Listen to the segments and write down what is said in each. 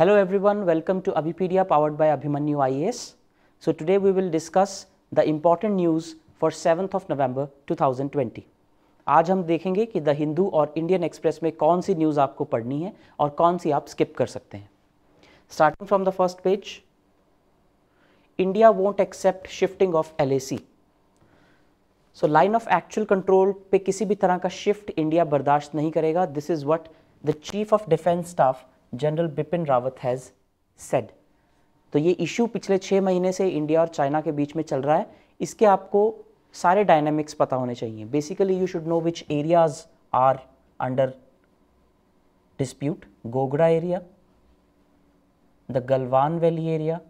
Hello everyone, welcome to Avipedia powered by Abhimanyu IAS. So today we will discuss the important news for 7th of November 2020. आज हम देखेंगे कि the Hindu और Indian Express में कौन सी news आपको पढ़नी है और कौन सी आप स्किप कर सकते हैं starting from the first page India won't accept shifting of also line of actual control पे किसी भी तरह का शिफ्ट इंडिया बर्दाश्त नहीं करेगा this is what the chief of defence staff general Bipin Rawat has said तो ये इशू पिछले छः महीने से इंडिया और चाइना के बीच में चल रहा है इसके आपको सारे डायनेमिक्स पता होने चाहिए basically you should know which areas are under dispute Gogra area the Galwan valley area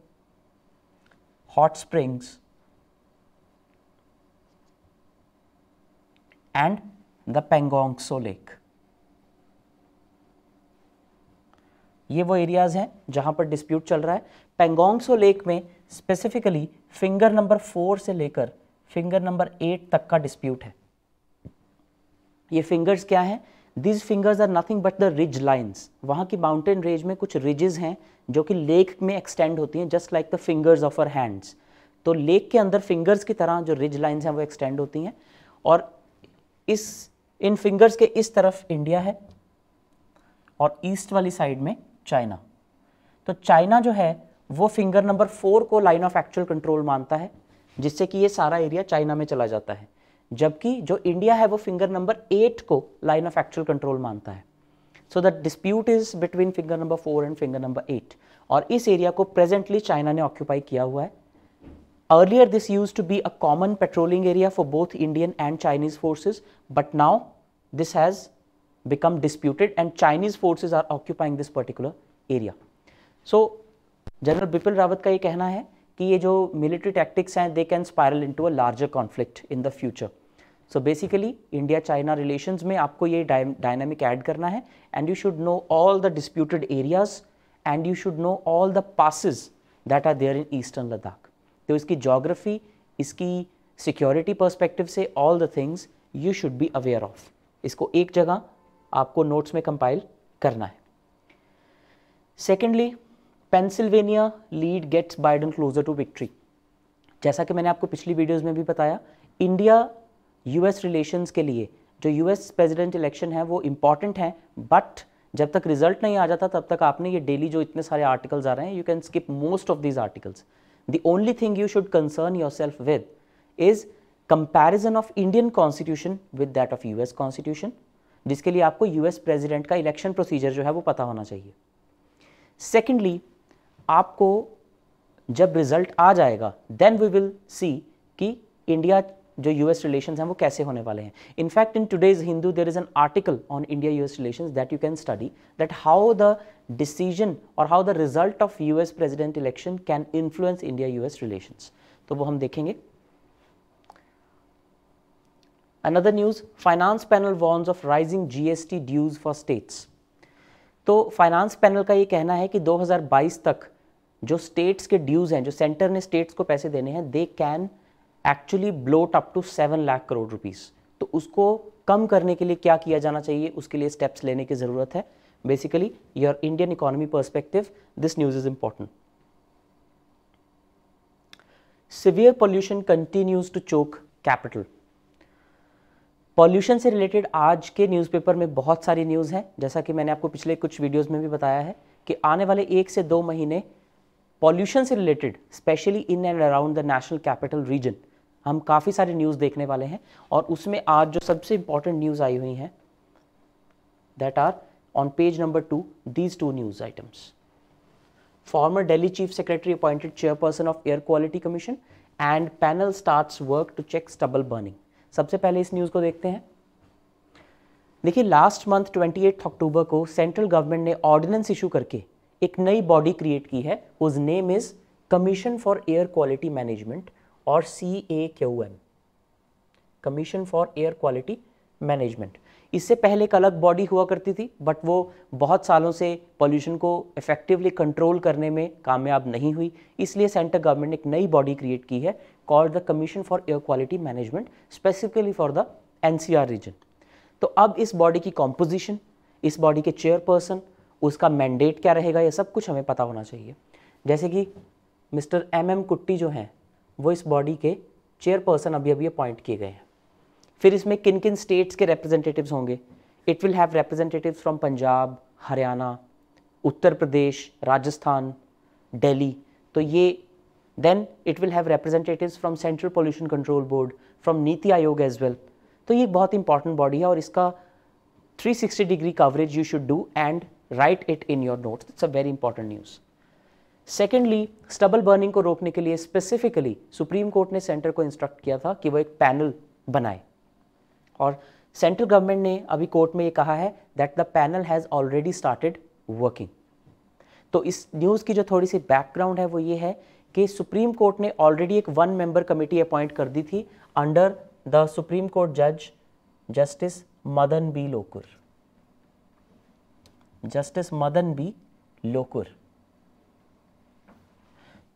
hot springs and the Pangong Tso lake ये वो एरियाज़ हैं जहां पर डिस्प्यूट चल रहा है पेंगोंगसो लेक में स्पेसिफिकली फिंगर नंबर फोर से लेकर फिंगर नंबर एट तक का डिस्प्यूट है ये फिंगर्स क्या हैं these fingers are nothing but the ridge lines वहाँ की माउंटेन रेंज में कुछ रिजेज हैं जो कि लेक में एक्सटेंड होती हैं just like the fingers of our hands तो लेक के अंदर फिंगर्स की तरह जो रिज लाइन्स हैं वो एक्सटेंड होती हैं और इस इन फिंगर्स के इस तरफ इंडिया है और ईस्ट वाली साइड में चाइना तो चाइना जो है वो फिंगर नंबर फोर को लाइन ऑफ एक्चुअल कंट्रोल मानता है जिससे कि ये सारा एरिया चाइना में चला जाता है जबकि जो इंडिया है वो फिंगर नंबर एट को लाइन ऑफ एक्चुअल कंट्रोल मानता है so the dispute is between finger number four and finger number eight और इस एरिया को प्रेजेंटली चाइना ने ऑक्यूपाई किया हुआ है earlier this use to be a common patrolling area for both Indian and Chinese forces but now this has become disputed and Chinese forces are occupying this particular area. So general Bipin Rawat का ये कहना है कि ये जो military tactics हैं they can spiral into a larger conflict in the future so basically India China relations में आपको ये डायनामिक ऐड करना है and you should know all the disputed areas and you should know all the passes that are there in eastern Ladakh तो इसकी geography इसकी security perspective से all the things you should be aware of इसको एक जगह आपको notes में compile करना है secondly Pennsylvania lead gets Biden closer to victory जैसा कि मैंने आपको पिछली वीडियोज में भी बताया इंडिया यूएस रिलेशंस के लिए जो यूएस प्रेसिडेंट इलेक्शन है वो इंपॉर्टेंट है बट जब तक रिजल्ट नहीं आ जाता तब तक आपने ये डेली जो इतने सारे आर्टिकल्स आ रहे हैं you can skip most of these articles the only thing you should concern yourself with is comparison of Indian constitution with that of US constitution जिसके लिए आपको यूएस प्रेसिडेंट का इलेक्शन प्रोसीजर जो है वो पता होना चाहिए सेकेंडली आपको जब रिजल्ट आ जाएगा देन वी विल सी कि इंडिया जो यूएस रिलेशन हैं वो कैसे होने वाले हैं in fact in today's Hindu there is an article on India US relation that you can study that how the decision और how the result of US president election can influence India US relation तो वो हम देखेंगे Another news, finance panel warns of rising GST dues for states तो finance panel का ये कहना है कि 2022 तक जो स्टेट्स के ड्यूज हैं जो सेंटर ने स्टेट्स को पैसे देने हैं they can actually bloat up to seven lakh crore rupees तो उसको कम करने के लिए क्या किया जाना चाहिए उसके लिए स्टेप्स लेने की ज़रूरत है basically your Indian economy perspective this news is important severe pollution continues to choke capital pollution से रिलेटेड आज के न्यूज़पेपर में बहुत सारी न्यूज़ हैं जैसा कि मैंने आपको पिछले कुछ वीडियोस में भी बताया है कि आने वाले एक से दो महीने पॉल्यूशन से related specially in and around the national capital region हम काफ़ी सारी न्यूज़ देखने वाले हैं और उसमें आज जो सबसे इंपॉर्टेंट न्यूज़ आई हुई हैं that are on page number two these two news items former Delhi chief secretary appointed chairperson of air quality commission and panel start work to check stubble burning सबसे पहले इस न्यूज़ को देखते हैं देखिए last month twenty eight October को central government ने ordinance issue करके एक नई बॉडी क्रिएट की है whose name is commission for air quality management और C A Q M commission for air quality management इससे पहले एक अलग बॉडी हुआ करती थी बट वो बहुत सालों से पॉल्यूशन को इफेक्टिवली कंट्रोल करने में कामयाब नहीं हुई इसलिए सेंट्रल गवर्नमेंट ने एक नई बॉडी क्रिएट की है called the commission for air quality management specifically for the N region तो अब इस बॉडी की कॉम्पोजिशन इस बॉडी के चेयरपर्सन उसका मैंडेट क्या रहेगा यह सब कुछ हमें पता होना चाहिए जैसे कि मिस्टर एम एम कुट्टी जो हैं वो इस बॉडी के चेयरपर्सन अभी अभी अपॉइंट किए गए हैं फिर इसमें किन किन स्टेट्स के रिप्रेजेंटेटिव्स होंगे it will have representatives from Punjab Haryana Uttar Pradesh Rajasthan Delhi तो ये then it will have representatives from central pollution control board from NITI Aayog as well तो ये बहुत इंपॉर्टेंट बॉडी है और इसका 360 degree coverage you should do and write it in your notes it's a very important news secondly stubble burning को रोकने के लिए स्पेसिफिकली सुप्रीम कोर्ट ने सेंटर को इंस्ट्रक्ट किया था कि वो एक पैनल बनाए और सेंट्रल गवर्नमेंट ने अभी कोर्ट में ये कहा है that the panel has already started working तो इस न्यूज़ की जो थोड़ी सी बैकग्राउंड है वो ये है कि सुप्रीम कोर्ट ने ऑलरेडी एक वन मेंबर कमेटी अपॉइंट कर दी थी अंडर द सुप्रीम कोर्ट जज justice Madan B Lokur justice Madan B Lokur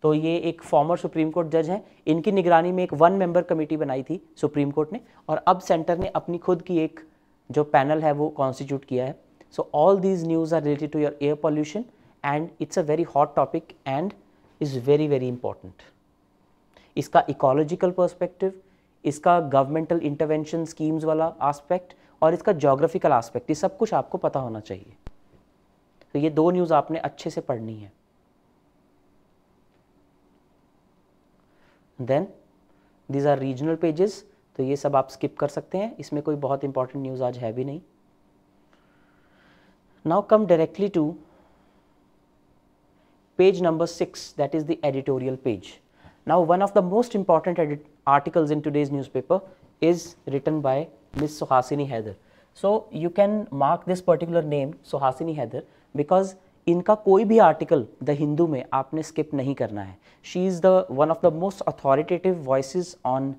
तो ये एक फॉर्मर सुप्रीम कोर्ट जज हैं इनकी निगरानी में एक वन मेंबर कमेटी बनाई थी सुप्रीम कोर्ट ने और अब सेंटर ने अपनी खुद की एक जो पैनल है वो कॉन्स्टिट्यूट किया है so all these news are related to your air pollution and it's a very hot topic and is very very important इसका इकोलॉजिकल परस्पेक्टिव इसका गवर्नमेंटल इंटरवेंशन स्कीम्स वाला आस्पेक्ट और इसका जोग्राफिकल आस्पेक्ट ये सब कुछ आपको पता होना चाहिए तो ये दो न्यूज़ आपने अच्छे से पढ़नी है then these are regional pages तो ये सब आप स्किप कर सकते हैं इसमें कोई बहुत इंपॉर्टेंट न्यूज आज है भी नहीं now come directly to page number six that is the editorial page now one of the most important articles in today's newspaper is written by Miss Suhasini Haider so you can mark this particular name Suhasini Haider because इनका कोई भी article the Hindu में आपने skip नहीं करना है she is the one of the most authoritative voice on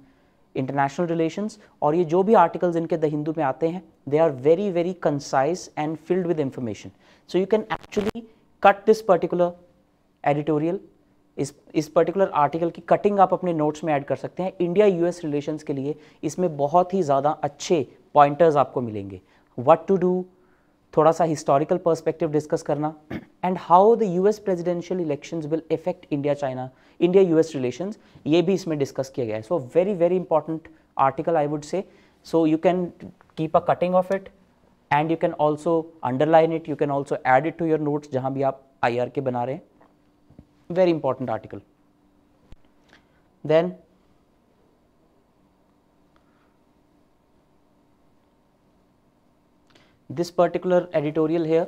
international relations और ये जो भी आर्टिकल्स इनके द हिंदू में आते हैं they are very very concise and filled with information so you can actually cut this particular editorial इस इस पर्टिकुलर आर्टिकल की कटिंग आप अपने नोट्स में ऐड कर सकते हैं इंडिया यूएस रिलेशंस के लिए इसमें बहुत ही ज़्यादा अच्छे पॉइंटर्स आपको मिलेंगे वट टू डू थोड़ा सा हिस्टोरिकल पर्सपेक्टिव डिस्कस करना and how the US presidential elections will effect India China India US relations ये भी इसमें डिस्कस किया गया है so very very important article I would say so you can keep a cutting of it and you can also underline it you can also add it to your notes जहाँ भी आप आई के बना रहे हैं very important article then this particular editorial here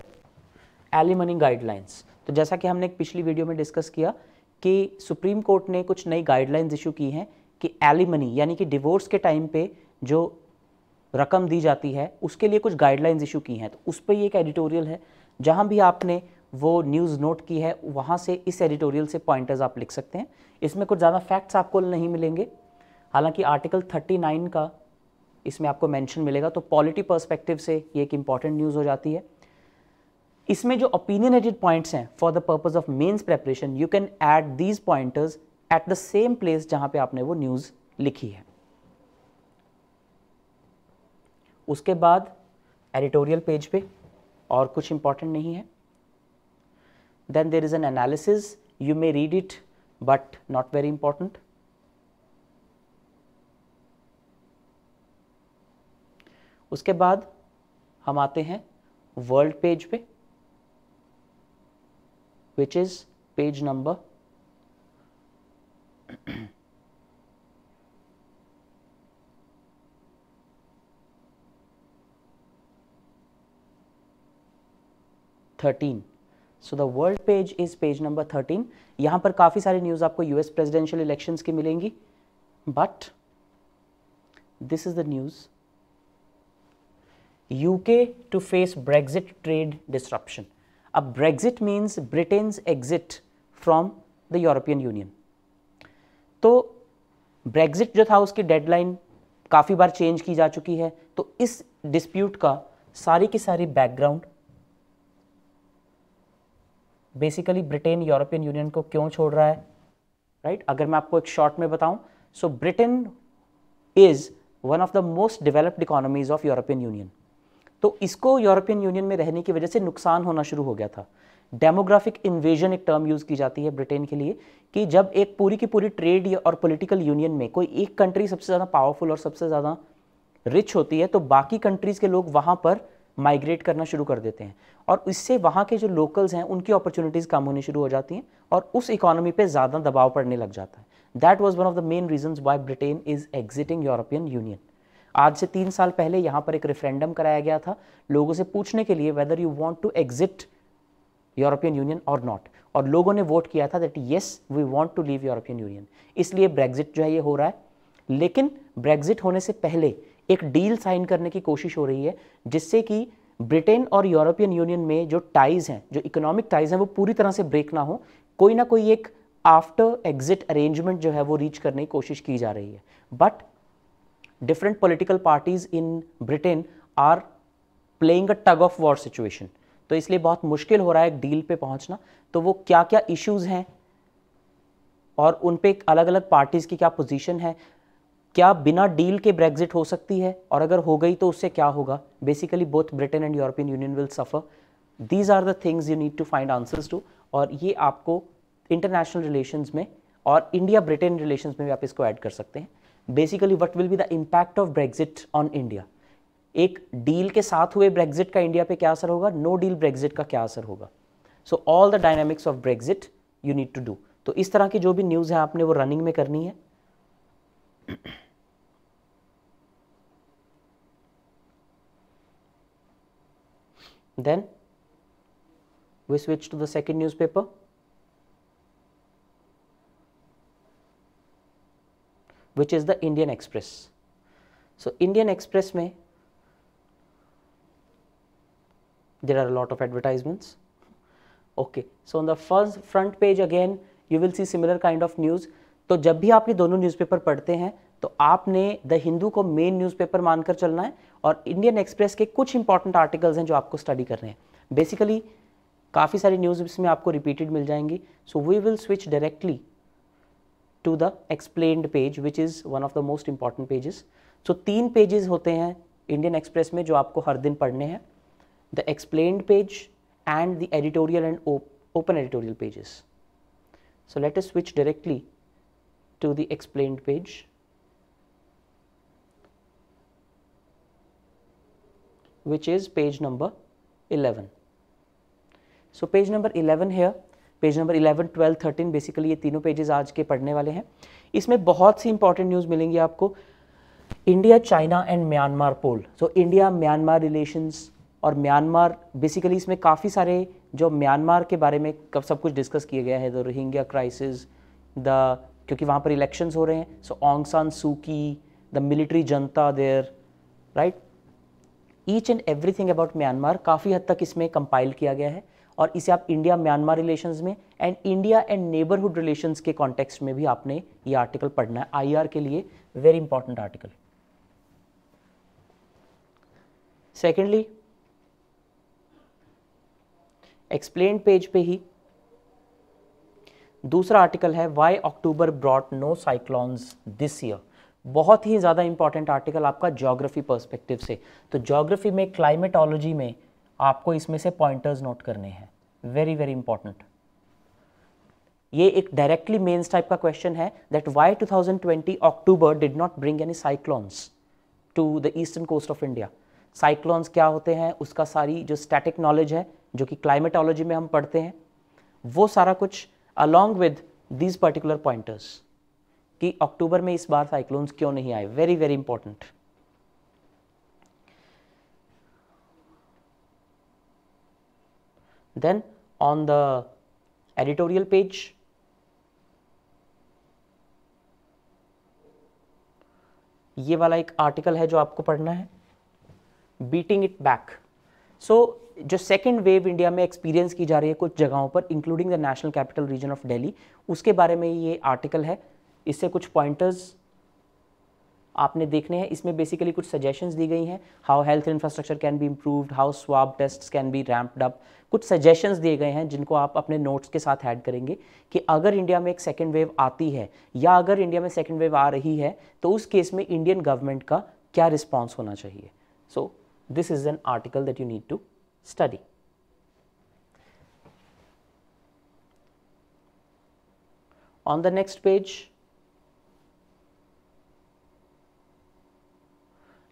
alimony guidelines तो जैसा कि हमने पिछली वीडियो में डिस्कस किया कि सुप्रीम कोर्ट ने कुछ नई गाइडलाइंस इशू की हैं कि एलिमनी यानी कि डिवोर्स के टाइम पे जो रकम दी जाती है उसके लिए कुछ गाइडलाइंस इशू की हैं तो उस पर ये एक एडिटोरियल है जहाँ भी आपने वो न्यूज़ नोट की है वहाँ से इस एडिटोरियल से पॉइंटर्स आप लिख सकते हैं इसमें कुछ ज़्यादा फैक्ट्स आपको नहीं मिलेंगे हालांकि आर्टिकल 39 का इसमें आपको मेंशन मिलेगा तो पॉलिटी पर्सपेक्टिव से ये एक इंपॉर्टेंट न्यूज़ हो जाती है इसमें जो ओपिनियनेटेड पॉइंट्स हैं for the purpose of mains preparation you can add these pointers at the same place जहां पे आपने वो न्यूज़ लिखी है उसके बाद एडिटोरियल पेज पे और कुछ इंपॉर्टेंट नहीं है then there is an analysis you may read it but not very important उसके बाद हम आते हैं वर्ल्ड पेज पे which is page number thirteen so the world page is page number thirteen यहां पर काफ़ी सारी न्यूज़ आपको यूएस प्रेसिडेंशियल इलेक्शंस की मिलेंगी but this is the news UK to face Brexit trade disruption अब Brexit means Britain exit from the European Union तो Brexit जो था उसकी डेडलाइन काफ़ी बार चेंज की जा चुकी है तो इस डिस्प्यूट का सारी की सारी background basically Britain European Union को क्यों छोड़ रहा है राइट right? अगर मैं आपको एक शॉर्ट में बताऊं so Britain is one of the most developed economies of European Union तो इसको यूरोपियन यूनियन में रहने की वजह से नुकसान होना शुरू हो गया था डेमोग्राफिक इन्वेजन एक टर्म यूज़ की जाती है ब्रिटेन के लिए कि जब एक पूरी की पूरी ट्रेड और पॉलिटिकल यूनियन में कोई एक कंट्री सबसे ज़्यादा पावरफुल और सबसे ज़्यादा रिच होती है तो बाकी कंट्रीज़ के लोग वहाँ पर माइग्रेट करना शुरू कर देते हैं और इससे वहाँ के जो लोकल्स हैं उनकी अपॉर्चुनिटीज़ कम होनी शुरू हो जाती हैं और उस इकोनॉमी पे ज़्यादा दबाव पड़ने लग जाता है that was one of the main reason why Britain is exiting European Union आज से तीन साल पहले यहाँ पर एक रेफरेंडम कराया गया था लोगों से पूछने के लिए whether you want to exit European Union और नॉट और लोगों ने वोट किया था that yes we want to leave European Union इसलिए ब्रेग्जिट जो है ये हो रहा है लेकिन ब्रेग्जिट होने से पहले एक डील साइन करने की कोशिश हो रही है जिससे कि ब्रिटेन और यूरोपियन यूनियन में जो टाइज हैं जो इकोनॉमिक टाइज हैं वो पूरी तरह से ब्रेक ना हो कोई ना कोई एक आफ्टर एग्जिट अरेंजमेंट जो है वो रीच करने की कोशिश की जा रही है but different political parties in Britain are playing a tug of war situation. तो इसलिए बहुत मुश्किल हो रहा है एक डील पे पहुंचना तो वो क्या क्या इश्यूज हैं और उन पे अलग अलग पार्टीज़ की क्या पोजीशन है क्या बिना डील के ब्रेग्जिट हो सकती है और अगर हो गई तो उससे क्या होगा basically both Britain and European Union will suffer these are the things you need to find answers to और ये आपको इंटरनेशनल रिलेशंस में और इंडिया ब्रिटेन रिलेशंस में भी आप इसको ऐड कर सकते हैं basically what will be the impact of Brexit on India एक डील के साथ हुए ब्रेग्जिट का इंडिया पे क्या असर होगा नो डील ब्रेग्जिट का क्या असर होगा so all the dynamics of Brexit you need to do तो इस तरह की जो भी न्यूज़ है आपने वो रनिंग में करनी है then we switch to the second newspaper which is the Indian Express so Indian Express में there are lot of advertisements okay so on the first front page again you will see similar kind of news तो जब भी आप ये दोनों news paper पढ़ते हैं तो आपने द हिंदू को मेन न्यूज पेपर मानकर चलना है और इंडियन एक्सप्रेस के कुछ इंपॉर्टेंट आर्टिकल्स हैं जो आपको स्टडी करने हैं बेसिकली काफ़ी सारी न्यूज़ इसमें आपको रिपीटेड मिल जाएंगी so we will switch directly to the explained page which is one of the most important pages so three pages hote हैं Indian Express में jo आपको हर दिन पढ़ने हैं the explained page and the editorial and op open editorial pages so let us switch directly to the explained page which is page number 11 so page number 11 here page number 11, 12, 13 basically ये तीनों pages आज के पढ़ने वाले हैं इसमें बहुत सी important news मिलेंगी आपको India China and Myanmar poll so India Myanmar relations और म्यांमार बेसिकली इसमें काफ़ी सारे जो म्यांमार के बारे में कब सब कुछ डिस्कस किया गया है द रोहिंग्या क्राइसिस द क्योंकि वहाँ पर इलेक्शंस हो रहे हैं so Aung San Suu Kyi the military junta their right each and everything about Myanmar काफ़ी हद तक इसमें कंपाइल किया गया है और इसे आप इंडिया म्यांमार रिलेशन में and India and neighbourhood relation के कॉन्टेक्स्ट में भी आपने ये आर्टिकल पढ़ना है आई के लिए very important article secondly explain page पे ही दूसरा आर्टिकल है why October brought no cyclones this year बहुत ही ज़्यादा इंपॉर्टेंट आर्टिकल आपका ज्योग्राफी पर्सपेक्टिव से तो ज्योग्राफी में क्लाइमेटोलॉजी में आपको इसमें से पॉइंटर्स नोट करने हैं वेरी वेरी इंपॉर्टेंट ये एक डायरेक्टली मेन्स टाइप का क्वेश्चन है that why 2020 October did not bring any cyclones to the eastern coast of India cyclones क्या होते हैं उसका सारी जो स्टैटिक नॉलेज है जो कि क्लाइमेटोलॉजी में हम पढ़ते हैं वो सारा कुछ along with these particular pointers कि अक्टूबर में इस बार साइक्लोन्स क्यों नहीं आए very very important Then on the editorial page, ये वाला एक आर्टिकल है जो आपको पढ़ना है बीटिंग इट बैक सो जो सेकेंड वेव इंडिया में एक्सपीरियंस की जा रही है कुछ जगहों पर including the national capital region of Delhi उसके बारे में ये आर्टिकल है इससे कुछ पॉइंटर्स आपने देखने हैं इसमें बेसिकली कुछ सजेशन दी गई हैं how health infrastructure can be improved how swab test can be ramp up कुछ सजेशन दिए गए हैं जिनको आप अपने नोट्स के साथ ऐड करेंगे कि अगर इंडिया में एक सेकेंड वेव आती है या अगर इंडिया में सेकेंड वेव आ रही है तो उस केस में इंडियन गवर्नमेंट का क्या रिस्पॉन्स होना चाहिए so this is an article that you need to study on the next page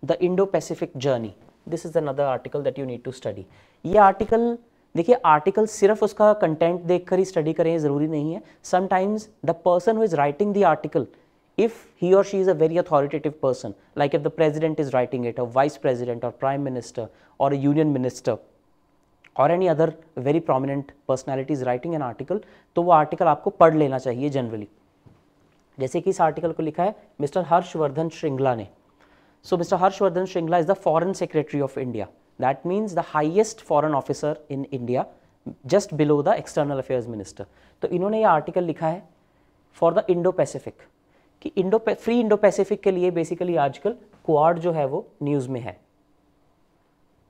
the Indo Pacific journey this is another article that you need to study ये article देखिए article सिर्फ उसका content देखकर ही study करें ज़रूरी नहीं है sometimes the person who is writing the article if he और she is a very authoritative person like if the president is writing it a vice president और प्राइम मिनिस्टर और a मिनिस्टर और any other very prominent personality is writing an article तो वो article आपको पढ़ लेना चाहिए जनरली जैसे कि इस आर्टिकल को लिखा है मिस्टर हर्षवर्धन श्रृंगला ने So Mr. Harshvardhan Shringla is the Foreign Secretary of India. That means the highest foreign officer in India, just below the External Affairs Minister. तो इन्होंने ये आर्टिकल लिखा है फॉर द इंडो पैसिफिक कि इंडो फ्री इंडो पैसिफिक के लिए basically आजकल quad जो है वो न्यूज़ में है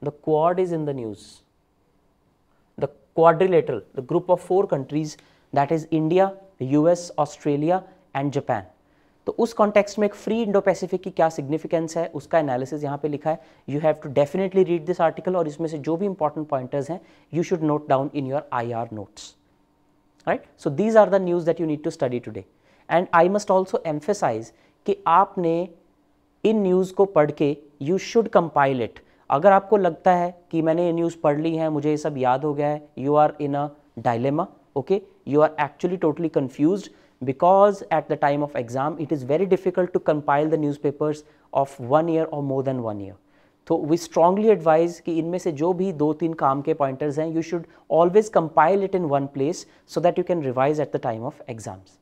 the Quad is in the news the quadrilateral the group of four countries that is India US Australia and Japan तो उस कॉन्टेक्स्ट में एक फ्री इंडो पैसिफिक की क्या सिग्निफिकेंस है उसका एनालिसिस यहाँ पे लिखा है you have to definitely read this article और इसमें से जो भी इंपॉर्टेंट पॉइंटर्स हैं you should note down in your I R notes right so these are the news that you need to study today and I must also emphasise कि आपने in news को पढ़ के यू शुड कंपाइल इट अगर आपको लगता है कि मैंने ये न्यूज़ पढ़ ली है मुझे ये सब याद हो गया है you are in a dilemma okay you are actually totally confuse because at the time of exam it is very difficult to compile the newspapers of one year or more than one year. So we strongly advise कि इनमें से जो भी दो तीन you should always compile it in one place so that you can revise at the time of exams.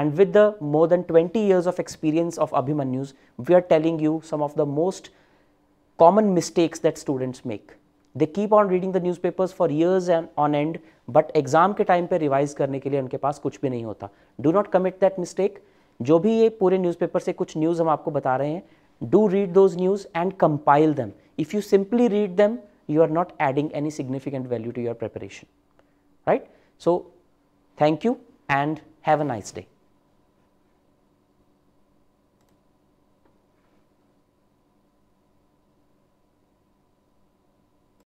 and with the more than 20 years of experience of Abhimanyus, we are telling you some of the most common mistakes that students make. They keep on reading the newspapers for years and on end but exam के time पे revise करने के लिए उनके पास कुछ भी नहीं होता do not commit that mistake जो भी ये पूरे न्यूज़पेपर से कुछ न्यूज़ हम आपको बता रहे हैं do read those news and compile them if you simply read them you are not adding any significant value to your preparation right so thank you and have a nice day